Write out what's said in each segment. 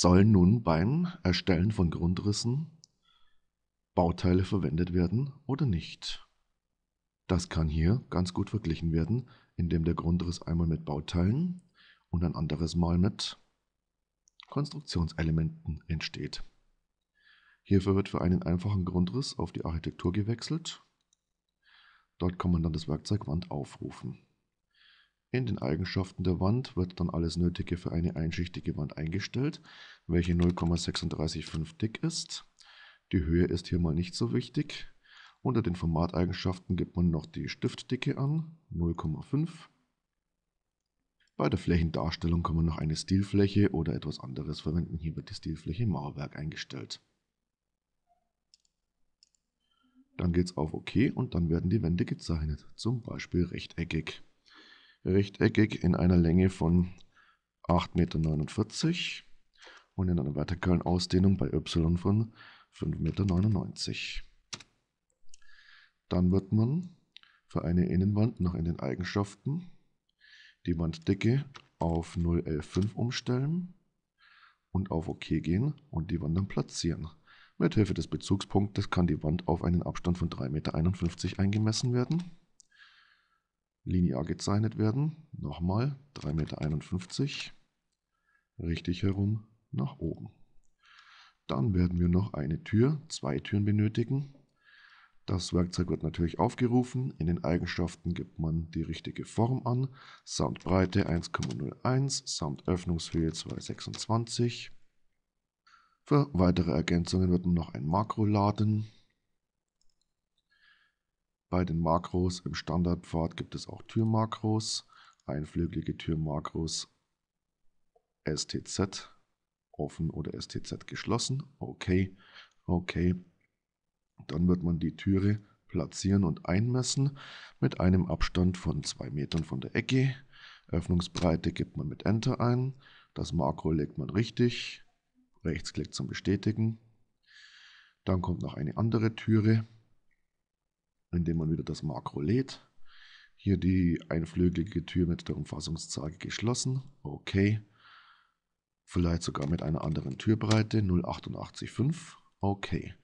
sollen nun beim Erstellen von Grundrissen Bauteile verwendet werden oder nicht. Das kann hier ganz gut verglichen werden, indem der Grundriss einmal mit Bauteilen und ein anderes Mal mit Konstruktionselementen entsteht. Hierfür wird für einen einfachen Grundriss auf die Architektur gewechselt. Dort kann man dann das Werkzeug Wand aufrufen. In den Eigenschaften der Wand wird dann alles Nötige für eine einschichtige Wand eingestellt, welche 0,365 dick ist. Die Höhe ist hier mal nicht so wichtig. Unter den Formateigenschaften gibt man noch die Stiftdicke an, 0,5. Bei der Flächendarstellung kann man noch eine Stilfläche oder etwas anderes verwenden. Hier wird die Stilfläche Mauerwerk eingestellt. Dann geht es auf OK und dann werden die Wände gezeichnet, zum Beispiel rechteckig rechteckig in einer Länge von 8,49 Meter und in einer vertikalen Ausdehnung bei y von 5,99 Meter. Dann wird man für eine Innenwand nach in den Eigenschaften die Wanddicke auf 0,115 umstellen und auf OK gehen und die Wand dann platzieren. Mithilfe des Bezugspunktes kann die Wand auf einen Abstand von 3,51 Meter eingemessen werden linear gezeichnet werden. Nochmal 3,51 Meter richtig herum nach oben. Dann werden wir noch eine Tür, zwei Türen benötigen. Das Werkzeug wird natürlich aufgerufen. In den Eigenschaften gibt man die richtige Form an. Soundbreite 1,01, Soundöffnungshöhe 2,26. Für weitere Ergänzungen wird man noch ein Makro laden. Bei den Makros im Standardpfad gibt es auch Türmakros, einflügelige Türmakros STZ offen oder STZ geschlossen. Okay, okay. Dann wird man die Türe platzieren und einmessen mit einem Abstand von 2 Metern von der Ecke. Öffnungsbreite gibt man mit Enter ein. Das Makro legt man richtig. Rechtsklick zum Bestätigen. Dann kommt noch eine andere Türe indem man wieder das Makro lädt. Hier die einflügelige Tür mit der Umfassungszeige geschlossen. Okay. Vielleicht sogar mit einer anderen Türbreite 0,88,5. Okay.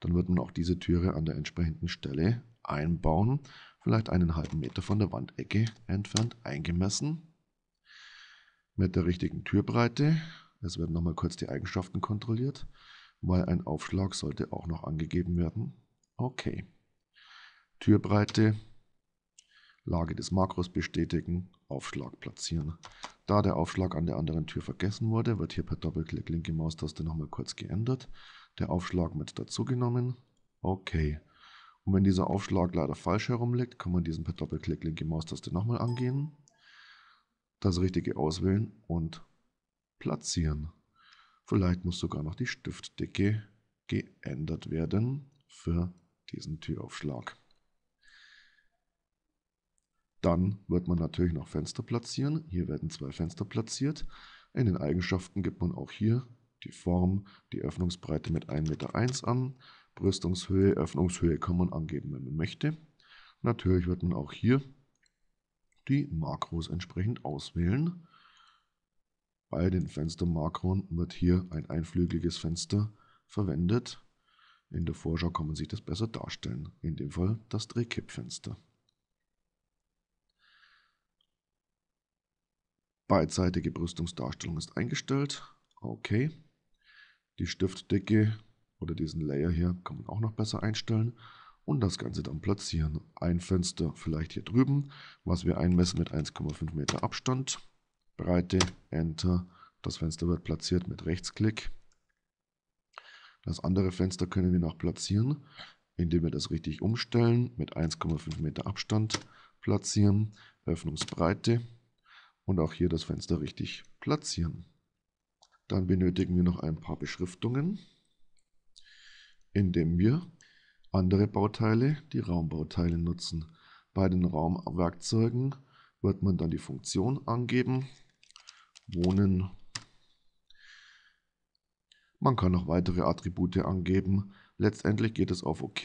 Dann wird man auch diese Türe an der entsprechenden Stelle einbauen. Vielleicht einen halben Meter von der Wandecke entfernt eingemessen. Mit der richtigen Türbreite. Es werden nochmal kurz die Eigenschaften kontrolliert, weil ein Aufschlag sollte auch noch angegeben werden. Okay. Türbreite, Lage des Makros bestätigen, Aufschlag platzieren. Da der Aufschlag an der anderen Tür vergessen wurde, wird hier per Doppelklick linke Maustaste nochmal kurz geändert, der Aufschlag mit dazugenommen, Okay. Und wenn dieser Aufschlag leider falsch herumliegt, kann man diesen per Doppelklick linke Maustaste nochmal angehen, das Richtige auswählen und platzieren. Vielleicht muss sogar noch die Stiftdicke geändert werden für diesen Türaufschlag. Dann wird man natürlich noch Fenster platzieren. Hier werden zwei Fenster platziert. In den Eigenschaften gibt man auch hier die Form, die Öffnungsbreite mit 1,1 Meter an. Brüstungshöhe, Öffnungshöhe kann man angeben, wenn man möchte. Natürlich wird man auch hier die Makros entsprechend auswählen. Bei den Fenstermakron wird hier ein einflügeliges Fenster verwendet. In der Vorschau kann man sich das besser darstellen, in dem Fall das Drehkippfenster. Beidseitige Brüstungsdarstellung ist eingestellt. Okay. Die Stiftdicke oder diesen Layer hier kann man auch noch besser einstellen und das Ganze dann platzieren. Ein Fenster vielleicht hier drüben, was wir einmessen mit 1,5 Meter Abstand. Breite, Enter. Das Fenster wird platziert mit Rechtsklick. Das andere Fenster können wir noch platzieren, indem wir das richtig umstellen, mit 1,5 Meter Abstand platzieren, Öffnungsbreite, und auch hier das Fenster richtig platzieren. Dann benötigen wir noch ein paar Beschriftungen, indem wir andere Bauteile, die Raumbauteile nutzen. Bei den Raumwerkzeugen wird man dann die Funktion angeben, Wohnen. Man kann noch weitere Attribute angeben. Letztendlich geht es auf OK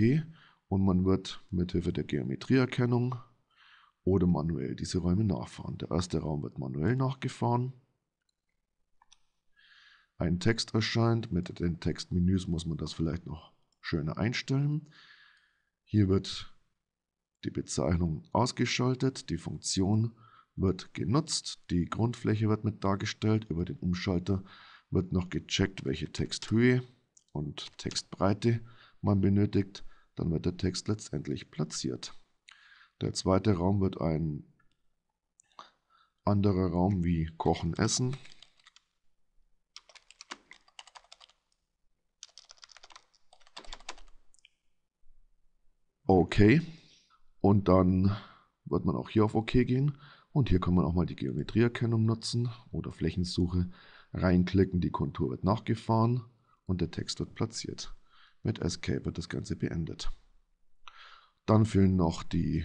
und man wird mithilfe der Geometrieerkennung oder manuell diese Räume nachfahren. Der erste Raum wird manuell nachgefahren. Ein Text erscheint. Mit den Textmenüs muss man das vielleicht noch schöner einstellen. Hier wird die Bezeichnung ausgeschaltet, die Funktion wird genutzt, die Grundfläche wird mit dargestellt, über den Umschalter wird noch gecheckt, welche Texthöhe und Textbreite man benötigt, dann wird der Text letztendlich platziert. Der zweite Raum wird ein anderer Raum wie Kochen, Essen. Okay. Und dann wird man auch hier auf OK gehen. Und hier kann man auch mal die Geometrieerkennung nutzen oder Flächensuche. Reinklicken, die Kontur wird nachgefahren und der Text wird platziert. Mit Escape wird das Ganze beendet. Dann fehlen noch die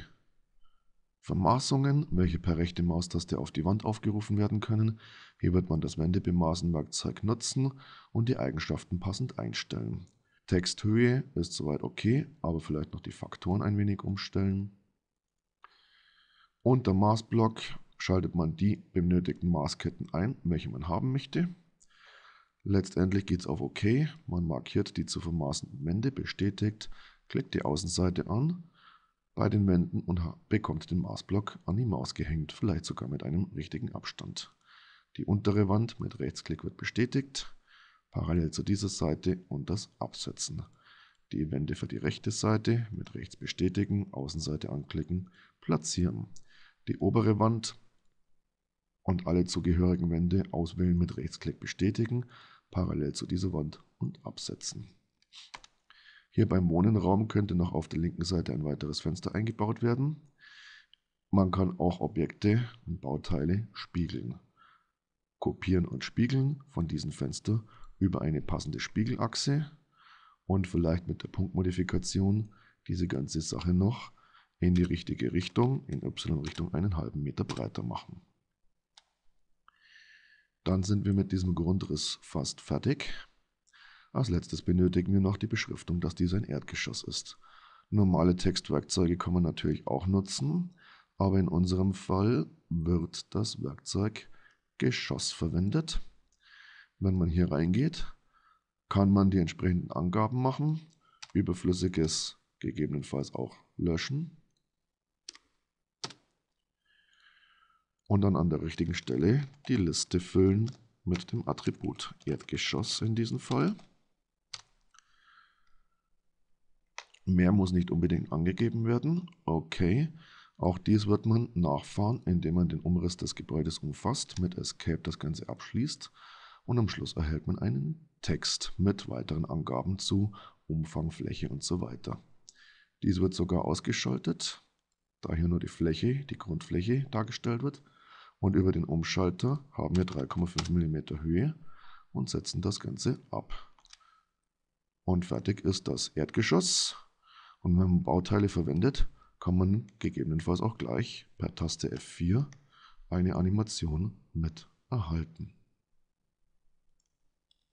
Vermaßungen, welche per rechte Maustaste auf die Wand aufgerufen werden können. Hier wird man das Wendebemaßenwerkzeug nutzen und die Eigenschaften passend einstellen. Texthöhe ist soweit okay, aber vielleicht noch die Faktoren ein wenig umstellen. Unter Maßblock schaltet man die benötigten Maßketten ein, welche man haben möchte. Letztendlich geht es auf OK, man markiert die zu vermaßenden Wände, bestätigt, klickt die Außenseite an bei den Wänden und bekommt den Maßblock an die Maus gehängt, vielleicht sogar mit einem richtigen Abstand. Die untere Wand mit Rechtsklick wird bestätigt, parallel zu dieser Seite und das Absetzen. Die Wände für die rechte Seite mit rechts bestätigen, Außenseite anklicken, platzieren. Die obere Wand und alle zugehörigen Wände auswählen mit Rechtsklick bestätigen, parallel zu dieser Wand und absetzen. Hier beim Monenraum könnte noch auf der linken Seite ein weiteres Fenster eingebaut werden. Man kann auch Objekte und Bauteile spiegeln. Kopieren und spiegeln von diesem Fenster über eine passende Spiegelachse und vielleicht mit der Punktmodifikation diese ganze Sache noch in die richtige Richtung, in Y-Richtung einen halben Meter breiter machen. Dann sind wir mit diesem Grundriss fast fertig. Als letztes benötigen wir noch die Beschriftung, dass dies ein Erdgeschoss ist. Normale Textwerkzeuge kann man natürlich auch nutzen, aber in unserem Fall wird das Werkzeug Geschoss verwendet. Wenn man hier reingeht, kann man die entsprechenden Angaben machen, überflüssiges gegebenenfalls auch löschen. Und dann an der richtigen Stelle die Liste füllen mit dem Attribut Erdgeschoss in diesem Fall. Mehr muss nicht unbedingt angegeben werden. Okay. Auch dies wird man nachfahren, indem man den Umriss des Gebäudes umfasst, mit Escape das Ganze abschließt und am Schluss erhält man einen Text mit weiteren Angaben zu Umfang, Fläche und so weiter. Dies wird sogar ausgeschaltet, da hier nur die Fläche, die Grundfläche dargestellt wird und über den Umschalter haben wir 3,5 mm Höhe und setzen das Ganze ab. Und fertig ist das Erdgeschoss. Und wenn man Bauteile verwendet, kann man gegebenenfalls auch gleich per Taste F4 eine Animation mit erhalten.